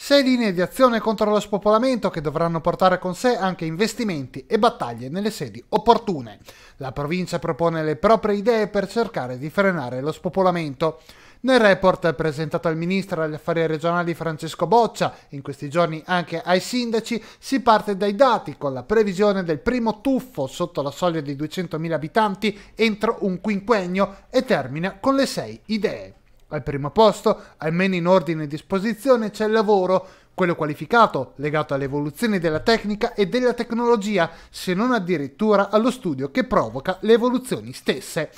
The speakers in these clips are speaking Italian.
sei linee di azione contro lo spopolamento che dovranno portare con sé anche investimenti e battaglie nelle sedi opportune. La provincia propone le proprie idee per cercare di frenare lo spopolamento. Nel report presentato al ministro degli affari regionali Francesco Boccia, in questi giorni anche ai sindaci, si parte dai dati con la previsione del primo tuffo sotto la soglia dei 200.000 abitanti entro un quinquennio e termina con le sei idee. Al primo posto, almeno in ordine di esposizione, c'è il lavoro, quello qualificato, legato alle evoluzioni della tecnica e della tecnologia, se non addirittura allo studio che provoca le evoluzioni stesse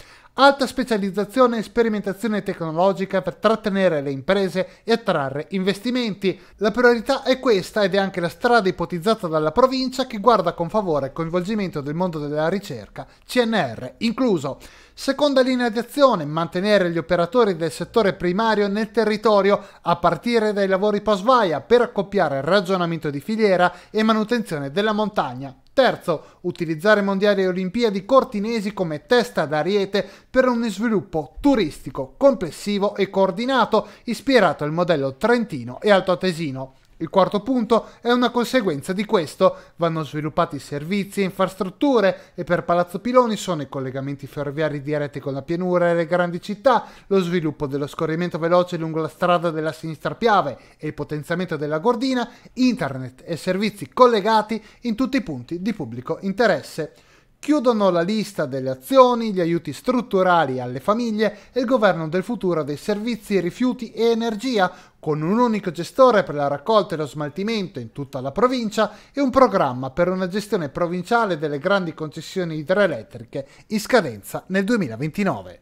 alta specializzazione e sperimentazione tecnologica per trattenere le imprese e attrarre investimenti. La priorità è questa ed è anche la strada ipotizzata dalla provincia che guarda con favore il coinvolgimento del mondo della ricerca, CNR incluso. Seconda linea di azione, mantenere gli operatori del settore primario nel territorio a partire dai lavori post-vaia per accoppiare ragionamento di filiera e manutenzione della montagna. Terzo, utilizzare mondiali e olimpiadi cortinesi come testa d'ariete per un sviluppo turistico, complessivo e coordinato, ispirato al modello trentino e altoatesino. Il quarto punto è una conseguenza di questo. Vanno sviluppati servizi e infrastrutture e per Palazzo Piloni sono i collegamenti ferroviari diretti con la pianura e le grandi città, lo sviluppo dello scorrimento veloce lungo la strada della sinistra Piave e il potenziamento della Gordina, internet e servizi collegati in tutti i punti di pubblico interesse. Chiudono la lista delle azioni, gli aiuti strutturali alle famiglie e il governo del futuro dei servizi, rifiuti e energia, con un unico gestore per la raccolta e lo smaltimento in tutta la provincia e un programma per una gestione provinciale delle grandi concessioni idroelettriche in scadenza nel 2029.